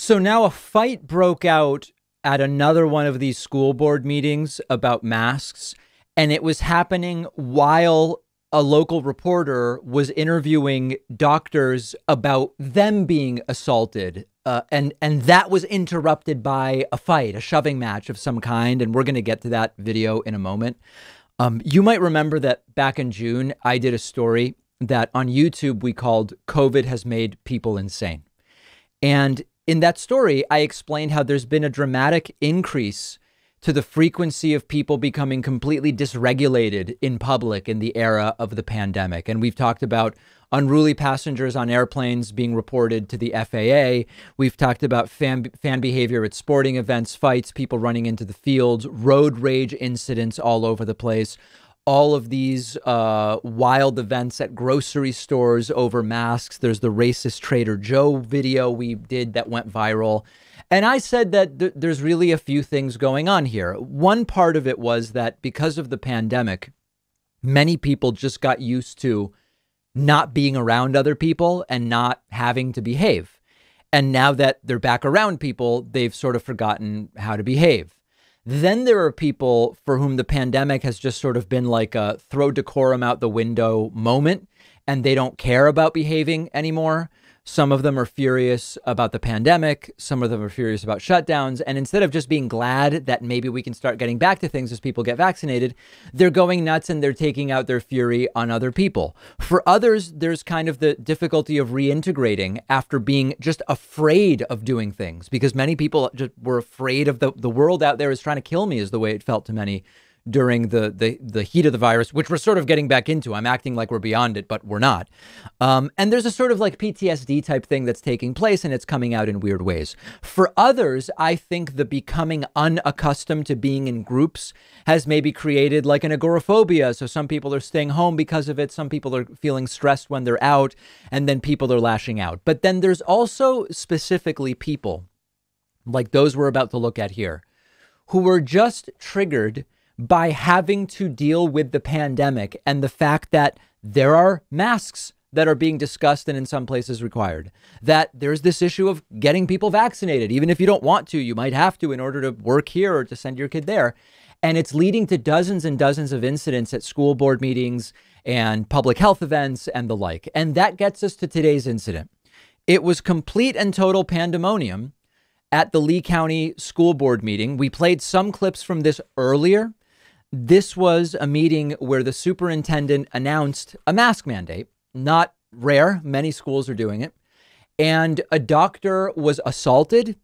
So now a fight broke out at another one of these school board meetings about masks, and it was happening while a local reporter was interviewing doctors about them being assaulted. Uh, and and that was interrupted by a fight, a shoving match of some kind, and we're going to get to that video in a moment. Um, you might remember that back in June, I did a story that on YouTube we called "COVID has made people insane," and in that story, I explained how there's been a dramatic increase to the frequency of people becoming completely dysregulated in public in the era of the pandemic. And we've talked about unruly passengers on airplanes being reported to the FAA. We've talked about fan, fan behavior at sporting events, fights, people running into the fields, road rage incidents all over the place all of these uh, wild events at grocery stores over masks. There's the racist Trader Joe video we did that went viral. And I said that th- there's really a few things going on here. One part of it was that because of the pandemic, many people just got used to not being around other people and not having to behave. And now that they're back around people, they've sort of forgotten how to behave. Then there are people for whom the pandemic has just sort of been like a throw decorum out the window moment, and they don't care about behaving anymore. Some of them are furious about the pandemic. Some of them are furious about shutdowns. And instead of just being glad that maybe we can start getting back to things as people get vaccinated, they're going nuts and they're taking out their fury on other people. For others, there's kind of the difficulty of reintegrating after being just afraid of doing things because many people just were afraid of the, the world out there is trying to kill me, is the way it felt to many during the, the, the heat of the virus, which we're sort of getting back into. I'm acting like we're beyond it, but we're not. Um, and there's a sort of like PTSD type thing that's taking place and it's coming out in weird ways. For others, I think the becoming unaccustomed to being in groups has maybe created like an agoraphobia. So some people are staying home because of it. Some people are feeling stressed when they're out and then people are lashing out. But then there's also specifically people like those we're about to look at here who were just triggered by having to deal with the pandemic and the fact that there are masks that are being discussed and in some places required. That there's this issue of getting people vaccinated. Even if you don't want to, you might have to in order to work here or to send your kid there. And it's leading to dozens and dozens of incidents at school board meetings and public health events and the like. And that gets us to today's incident. It was complete and total pandemonium at the Lee County School Board meeting. We played some clips from this earlier this was a meeting where the superintendent announced a mask mandate, not rare. Many schools are doing it. And a doctor was assaulted.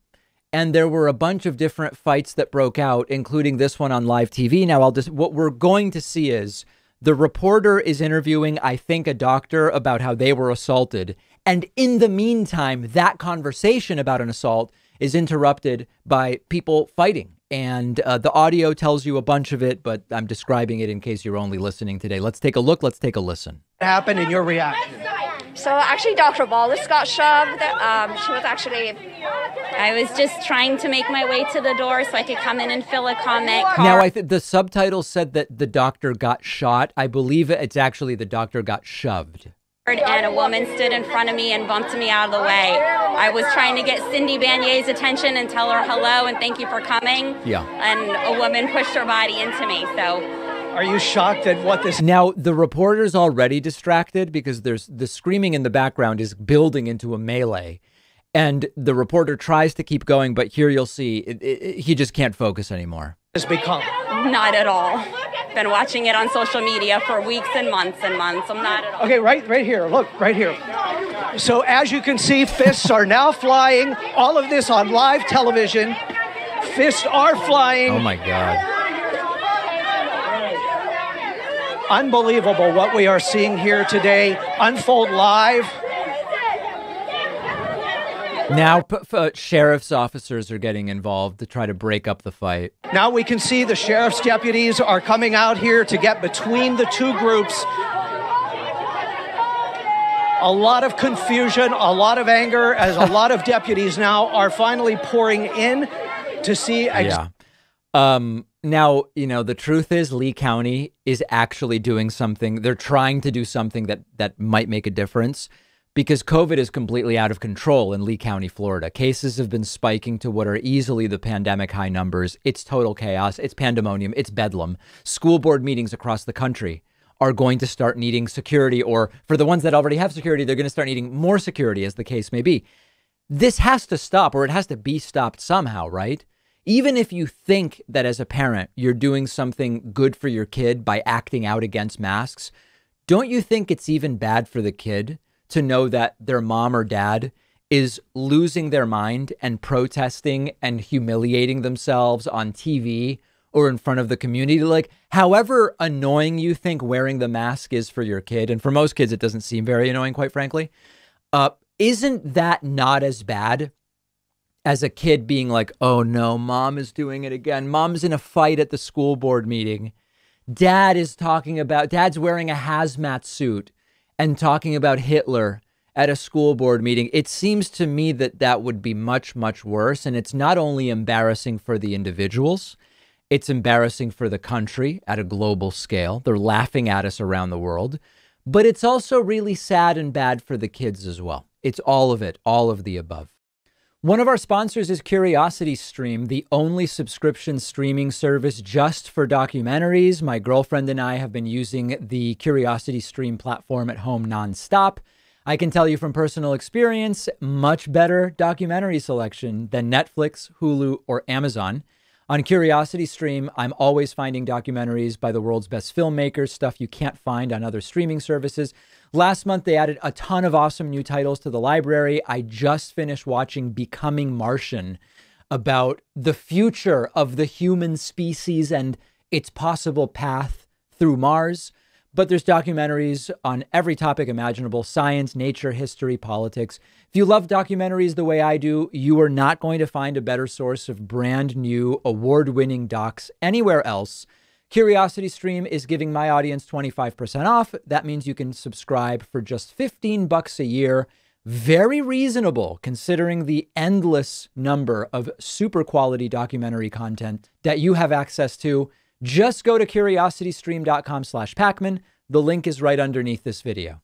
And there were a bunch of different fights that broke out, including this one on live TV. Now, I'll just, what we're going to see is the reporter is interviewing, I think, a doctor about how they were assaulted. And in the meantime, that conversation about an assault is interrupted by people fighting and uh, the audio tells you a bunch of it, but I'm describing it in case you're only listening today. Let's take a look. Let's take a listen. What happened and your reaction? So actually, Dr. Wallace got shoved. Um, she was actually. I was just trying to make my way to the door so I could come in and fill a comment. Card. Now, I th- the subtitle said that the doctor got shot. I believe it's actually the doctor got shoved and a woman stood in front of me and bumped me out of the way. I was trying to get Cindy Banier's attention and tell her hello and thank you for coming. Yeah. And a woman pushed her body into me. So are you shocked at what this Now the reporter's already distracted because there's the screaming in the background is building into a melee. And the reporter tries to keep going, but here you'll see it, it, he just can't focus anymore. It's become not at all been watching it on social media for weeks and months and months. I'm not at all. Okay, right, right here. Look, right here. So as you can see, fists are now flying. All of this on live television. Fists are flying. Oh my God. Unbelievable what we are seeing here today unfold live. Now, uh, sheriff's officers are getting involved to try to break up the fight. Now we can see the sheriff's deputies are coming out here to get between the two groups. A lot of confusion, a lot of anger, as a lot of deputies now are finally pouring in to see. yeah. Um, now, you know, the truth is Lee County is actually doing something. They're trying to do something that that might make a difference because COVID is completely out of control in Lee County, Florida. Cases have been spiking to what are easily the pandemic high numbers. It's total chaos, it's pandemonium, it's bedlam. School board meetings across the country are going to start needing security, or for the ones that already have security, they're going to start needing more security, as the case may be. This has to stop, or it has to be stopped somehow, right? Even if you think that as a parent, you're doing something good for your kid by acting out against masks, don't you think it's even bad for the kid to know that their mom or dad is losing their mind and protesting and humiliating themselves on TV or in front of the community. Like, however annoying you think wearing the mask is for your kid, and for most kids, it doesn't seem very annoying, quite frankly. Uh, isn't that not as bad as a kid being like, oh no, mom is doing it again? Mom's in a fight at the school board meeting. Dad is talking about, dad's wearing a hazmat suit and talking about Hitler at a school board meeting, it seems to me that that would be much, much worse. And it's not only embarrassing for the individuals, it's embarrassing for the country at a global scale. They're laughing at us around the world. But it's also really sad and bad for the kids as well. It's all of it, all of the above. One of our sponsors is Curiosity Stream, the only subscription streaming service just for documentaries. My girlfriend and I have been using the Curiosity Stream platform at home nonstop. I can tell you from personal experience, much better documentary selection than Netflix, Hulu, or Amazon. On Curiosity Stream, I'm always finding documentaries by the world's best filmmakers, stuff you can't find on other streaming services. Last month, they added a ton of awesome new titles to the library. I just finished watching Becoming Martian about the future of the human species and its possible path through Mars but there's documentaries on every topic imaginable science, nature, history, politics. If you love documentaries the way I do, you are not going to find a better source of brand new, award winning docs anywhere else. CuriosityStream is giving my audience 25% off. That means you can subscribe for just 15 bucks a year. Very reasonable considering the endless number of super quality documentary content that you have access to just go to curiositystream.com slash pacman. The link is right underneath this video.